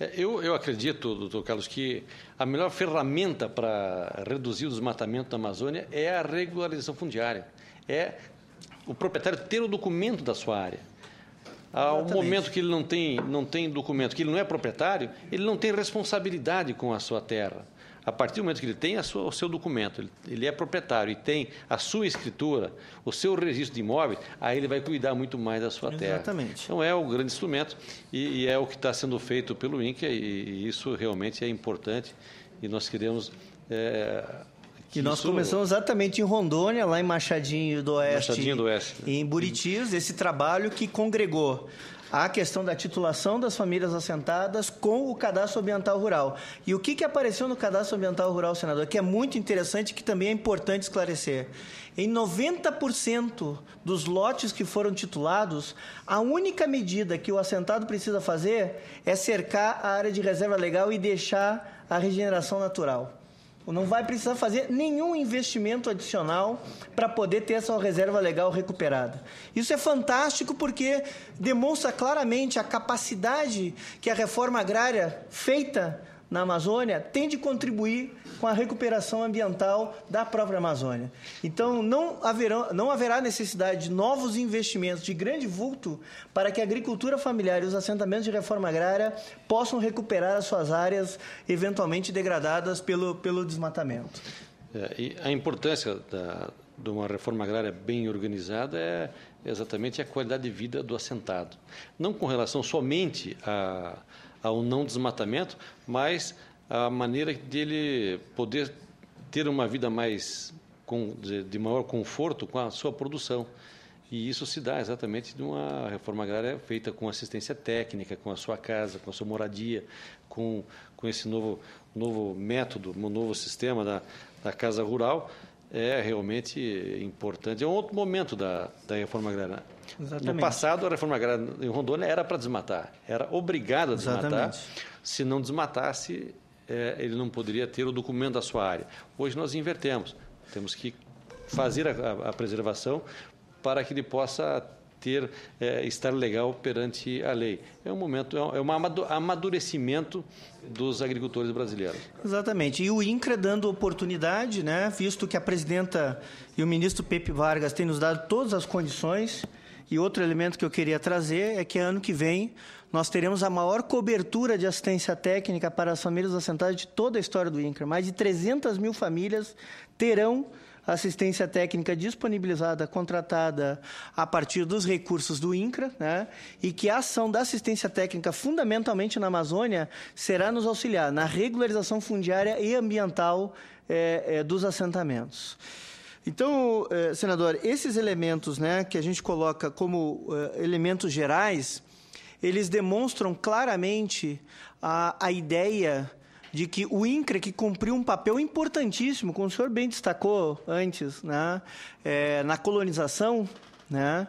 É, eu, eu acredito, doutor Carlos, que a melhor ferramenta para reduzir o desmatamento da Amazônia é a regularização fundiária. É o proprietário ter o documento da sua área. Ao Exatamente. momento que ele não tem, não tem documento, que ele não é proprietário, ele não tem responsabilidade com a sua terra. A partir do momento que ele tem sua, o seu documento, ele, ele, é proprietário e tem a sua escritura, o seu registro de imóvel aí ele vai cuidar muito mais da sua terra. Exatamente. Então é o grande instrumento e, e é o que está sendo feito pelo INCA e, e, isso realmente é importante e nós queremos é, que nós isso... começamos exatamente em Rondônia, lá em Machadinho do Oeste. Machadinho do Oeste. Né? Em Buritis, esse trabalho que congregou a questão da titulação das famílias assentadas com o cadastro ambiental rural. E o que, que apareceu no cadastro ambiental rural, senador, que é muito interessante e que também é importante esclarecer. Em 90% dos lotes que foram titulados, a única medida que o assentado precisa fazer é cercar a área de reserva legal e deixar a regeneração natural. Não vai precisar fazer nenhum investimento adicional para poder ter essa reserva legal recuperada. Isso é fantástico porque demonstra claramente a capacidade que a reforma agrária feita na Amazônia tem de contribuir com a recuperação ambiental da própria Amazônia. Então, não, haverão, não haverá necessidade de novos investimentos de grande vulto para que a agricultura familiar e os assentamentos de reforma agrária possam recuperar as suas áreas eventualmente degradadas pelo, pelo desmatamento. É, a importância da, de uma reforma agrária bem organizada é exatamente a qualidade de vida do assentado. Não com relação somente a ao não desmatamento, mas a maneira dele poder ter uma vida mais de, maior conforto com a sua produção. E isso se dá exatamente de uma reforma agrária feita com assistência técnica, com a sua casa, com a sua moradia, com, com esse novo, novo método, um novo sistema da, da casa rural, é realmente importante. É um outro momento da, da reforma agrária. Né? Exatamente. No passado, a reforma agrária em Rondônia era para desmatar, era obrigada a desmatar. Exatamente. Se não desmatasse, é, ele não poderia ter o documento da sua área. Hoje nós invertemos, temos que fazer a, a preservação para que ele possa ter é, estar legal perante a lei. É um momento, é, é um amadurecimento dos agricultores brasileiros. Exatamente. E o INCRA dando oportunidade, né, visto que a presidenta e o ministro Pepe Vargas têm nos dado todas as condições. E outro elemento que eu queria trazer é que ano que vem nós teremos a maior cobertura de assistência técnica para as famílias assentadas de toda a história do INCRA. Mais de 300 mil famílias terão assistência técnica disponibilizada, contratada a partir dos recursos do INCRA, né? e que a ação da assistência técnica, fundamentalmente na Amazônia, será nos auxiliar na regularização fundiária e ambiental é, é, dos assentamentos. Então, eh, senador, esses elementos né, que a gente coloca como eh, elementos gerais, eles demonstram claramente a, a ideia de que o INCRE, que cumpriu um papel importantíssimo, como o senhor bem destacou antes, né? É, na colonização, né?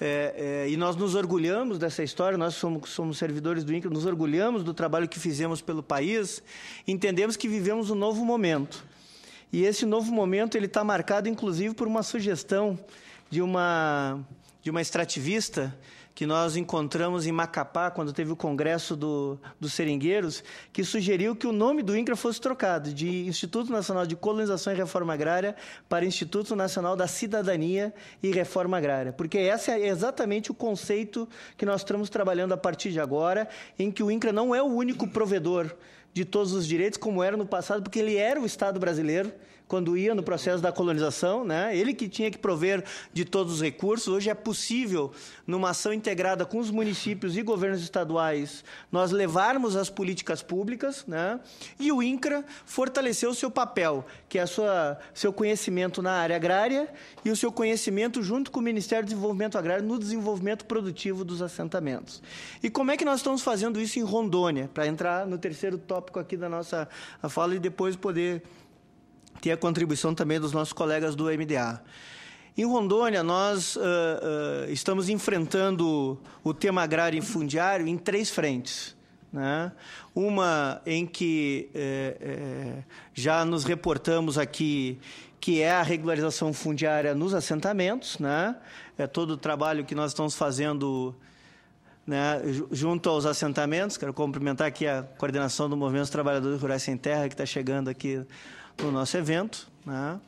É, é, e nós nos orgulhamos dessa história, nós somos, somos servidores do INCRE, nos orgulhamos do trabalho que fizemos pelo país, entendemos que vivemos um novo momento. E esse novo momento ele está marcado, inclusive, por uma sugestão de uma, de uma extrativista que nós encontramos em Macapá, quando teve o congresso do, dos seringueiros, que sugeriu que o nome do INCRA fosse trocado de Instituto Nacional de Colonização e Reforma Agrária para Instituto Nacional da Cidadania e Reforma Agrária, porque esse é exatamente o conceito que nós estamos trabalhando a partir de agora, em que o INCRA não é o único provedor de todos os direitos, como era no passado, porque ele era o Estado brasileiro quando ia no processo da colonização, né? Ele que tinha que prover de todos os recursos. Hoje é possível, numa ação integrada com os municípios e governos estaduais, nós levarmos as políticas públicas, né? E o INCRA fortaleceu o seu papel, que é sua seu conhecimento na área agrária e o seu conhecimento junto com o Ministério do Desenvolvimento Agrário no desenvolvimento produtivo dos assentamentos. E como é que nós estamos fazendo isso em Rondônia, para entrar no terceiro tópico tópico aqui da nossa fala e depois poder ter a contribuição também dos nossos colegas do MDA. Em Rondônia, nós uh, uh, estamos enfrentando o tema agrário fundiário em três frentes. Né? Uma em que eh, eh, já nos reportamos aqui, que é a regularização fundiária nos assentamentos. Né? É todo o trabalho que nós estamos fazendo né, junto aos assentamentos. Quero cumprimentar aqui a coordenação do Movimento dos Trabalhadores Rurais Sem Terra, que está chegando aqui no nosso evento. Né.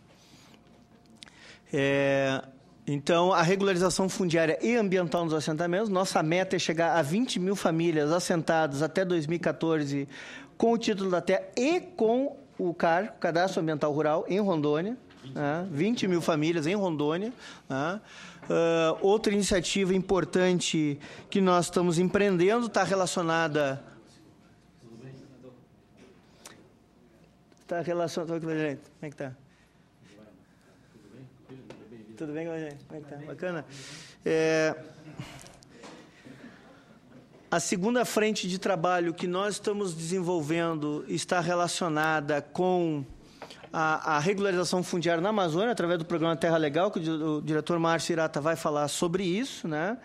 É, então, a regularização fundiária e ambiental nos assentamentos. Nossa meta é chegar a 20 mil famílias assentadas até 2014 com o título da terra e com o CAR, o Cadastro Ambiental Rural, em Rondônia. 20, né, 20 mil famílias em Rondônia. Né, Uh, outra iniciativa importante que nós estamos empreendendo está relacionada. Está relacionado tá Como é que está? Tudo bem, Claudinei? Como é que está? Bacana? É, a segunda frente de trabalho que nós estamos desenvolvendo está relacionada com a, a, regularização fundiária na Amazônia, através do programa Terra Legal, que o, o diretor Márcio Irata vai falar sobre isso. Né?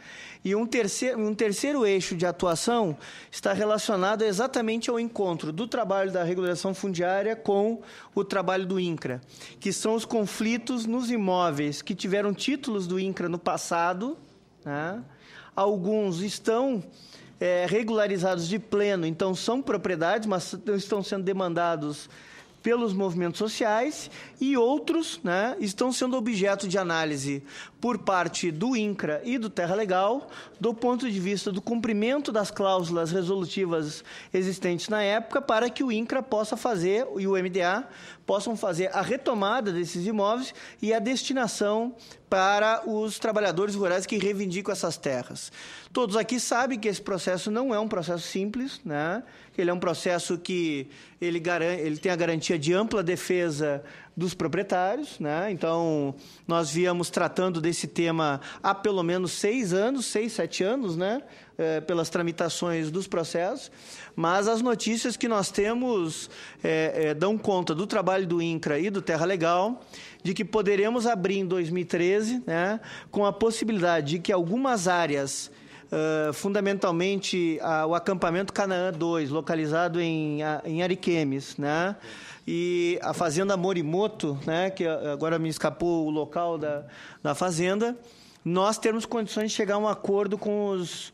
E um terceiro, um terceiro eixo de atuação está relacionado exatamente ao encontro do trabalho da regularização fundiária com o trabalho do INCRA, que são os conflitos nos imóveis que tiveram títulos do INCRA no passado. Né? Alguns estão é, regularizados de pleno, então são propriedades, mas estão sendo demandados pelos movimentos sociais e outros né, estão sendo objeto de análise por parte do INCRA e do Terra Legal, do ponto de vista do cumprimento das cláusulas resolutivas existentes na época, para que o INCRA possa fazer e o MDA possam fazer a retomada desses imóveis e a destinação para os trabalhadores rurais que reivindicam essas terras. Todos aqui sabem que esse processo não é um processo simples, né? Ele é um processo que ele, garan, ele tem a garantia de ampla defesa dos proprietários, né? Então, nós viemos tratando desse tema há pelo menos seis anos, seis, sete anos, né? É, pelas tramitações dos processos, mas as notícias que nós temos é, é, dão conta do trabalho do INCRA e do Terra Legal, de que poderemos abrir em 2013, né, com a possibilidade de que algumas áreas ah, fundamentalmente uh, o acampamento Canaã 2, localizado em, em Ariquemes, né? E a fazenda Morimoto, né? Que ah, agora me escapou o local da, da fazenda. Nós temos condições de chegar a um acordo com os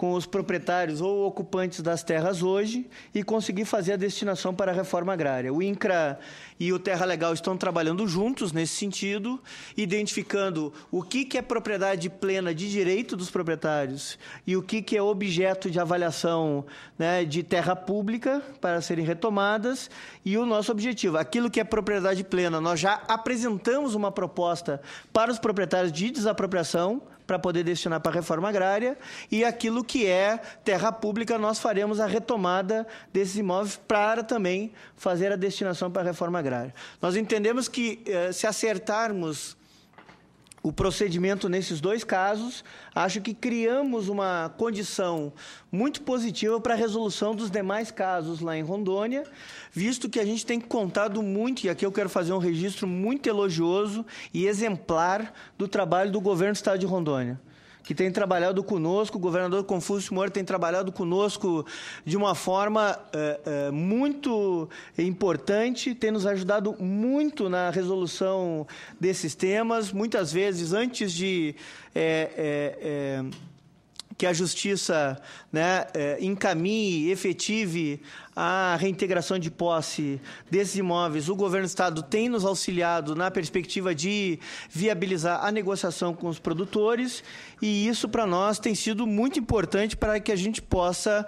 com os proprietários ou ocupantes das terras hoje e conseguir fazer a destinação para a reforma agrária. O INCRA e o Terra Legal estão trabalhando juntos nesse sentido, identificando o que, que é propriedade plena de direito dos proprietários e o que, que é objeto de avaliação né, de terra pública para serem retomadas. E o nosso objetivo, aquilo que é propriedade plena, nós já apresentamos uma proposta para os proprietários de desapropriação para poder destinar para a reforma agrária, e aquilo que é terra pública, nós faremos a retomada desses imóveis para também fazer a destinação para a reforma agrária. Nós entendemos que eh, se acertarmos o procedimento nesses dois casos, acho que criamos uma condição muito positiva para a resolução dos demais casos lá em Rondônia, visto que a gente tem contado muito, e aqui eu quero fazer um registro muito elogioso e exemplar do trabalho do governo do estado de Rondônia que tem trabalhado conosco, o governador Confúcio Moura tem trabalhado conosco de uma forma é, é, muito importante, tem nos ajudado muito na resolução desses temas, muitas vezes antes de. É, que a justiça né, é, encaminhe, efetive a reintegração de posse desses imóveis. O governo do estado tem nos auxiliado na perspectiva de viabilizar a negociação com os produtores, e isso para nós tem sido muito importante para que a gente possa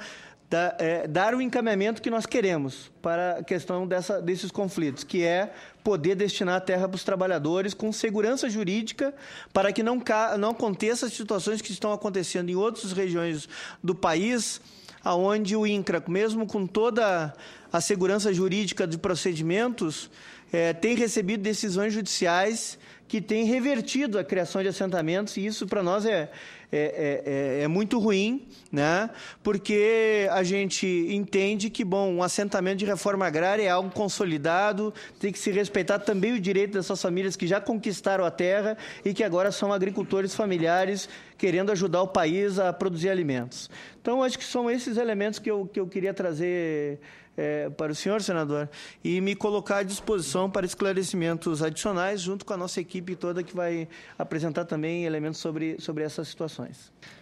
da, é, dar o encaminhamento que nós queremos para a questão dessa, desses conflitos, que é poder destinar a terra para os trabalhadores com segurança jurídica para que não, não aconteça as situações que estão acontecendo em outras regiões do país, aonde o INCRA, mesmo com toda a segurança jurídica de procedimentos, é, tem recebido decisões judiciais que têm revertido a criação de assentamentos, e isso para nós é, é, é, é, muito ruim, né? porque a gente entende que, bom, um assentamento de reforma agrária é algo consolidado, tem que se respeitar também o direito dessas famílias que já conquistaram a terra e que agora são agricultores familiares querendo ajudar o país a produzir alimentos. Então, acho que são esses elementos que eu, que eu queria trazer é, para o senhor, senador, e me colocar à disposição para esclarecimentos adicionais, junto com a nossa equipe toda que vai apresentar também elementos sobre, sobre essas situações.